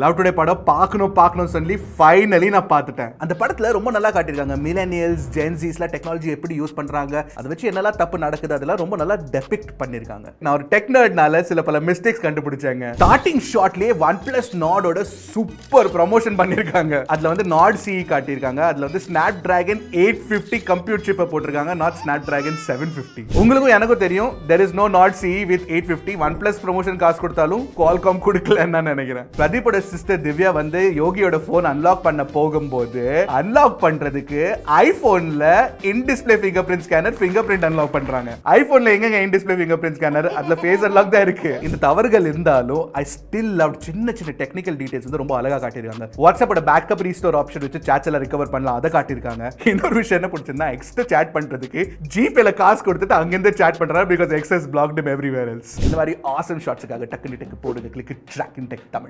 love today படம் பார்க்கணும் பார்க்கணும் சொல்லி ஃபைனலி நான் பார்த்துட்டேன் அந்த படத்தில் ரொம்ப நல்லா காட்டியிருக்காங்க மிலேனியல்ஸ் ஜென்சிஸ்லாம் டெக்னாலஜி எப்படி யூஸ் பண்ணுறாங்க அதை வச்சு என்னெல்லாம் தப்பு நடக்குது அதெல்லாம் ரொம்ப நல்லா டெபிக்ட் பண்ணியிருக்காங்க நான் ஒரு டெக்னர்ட்னால சில பல மிஸ்டேக்ஸ் கண்டுபிடிச்சாங்க ஸ்டார்டிங் ஷாட்லேயே ஒன் பிளஸ் நாடோட சூப்பர் ப்ரமோஷன் பண்ணியிருக்காங்க அதில் வந்து நாட் சிஇ காட்டியிருக்காங்க அதில் வந்து Snapdragon eight fifty compute சிப்பை போட்டிருக்காங்க Nord Snapdragon seven fifty உங்களுக்கும் எனக்கும் தெரியும் there is no Nord CE with eight fifty OnePlus promotion காசு கொடுத்தாலும் கால்காம் கொடுக்கல நான் நினைக்கிறேன் பிரதீப்போட சிஸ்டர் திவ்யா வந்து யோகியோட ஃபோன் அன்லாக் பண்ண போகும்போது அன்லாக் பண்றதுக்கு ஐபோன்ல in display finger print scanner finger print unlock பண்றாங்க ஐபோன்ல எங்க in display finger print scanner அதுல ஃபேஸ் அன்லாக் தான் இருக்கு இந்த தவறுகள் இருந்தாலும் ஐ ஸ்டில் லவ் சின்ன சின்ன டெக்னிக்கல் டீடைல்ஸ் வந்து ரொம்ப அழகா காட்டியிருக்காங்க வாட்ஸ்அப்போட பேக்கப் ரீஸ்டோர் ஆப்ஷன் வச்சு சாட்ஸ்ல ரிகவர் பண்ணலாம் அதை காட்டியிருக்காங்க இன்னொரு விஷயம் என்ன பிடிச்சிருந்தா எக்ஸ்ட்ரா சேட் பண்றதுக்கு ஜிபேல காசு கொடுத்துட்டு அங்கிருந்து சேட் பண்றாங்க because access blocked everywhere else இந்த மாதிரி ஆசம் ஷாட்ஸுக்காக டக்குன்னு டக்கு போடுங்க click track in tech Tamil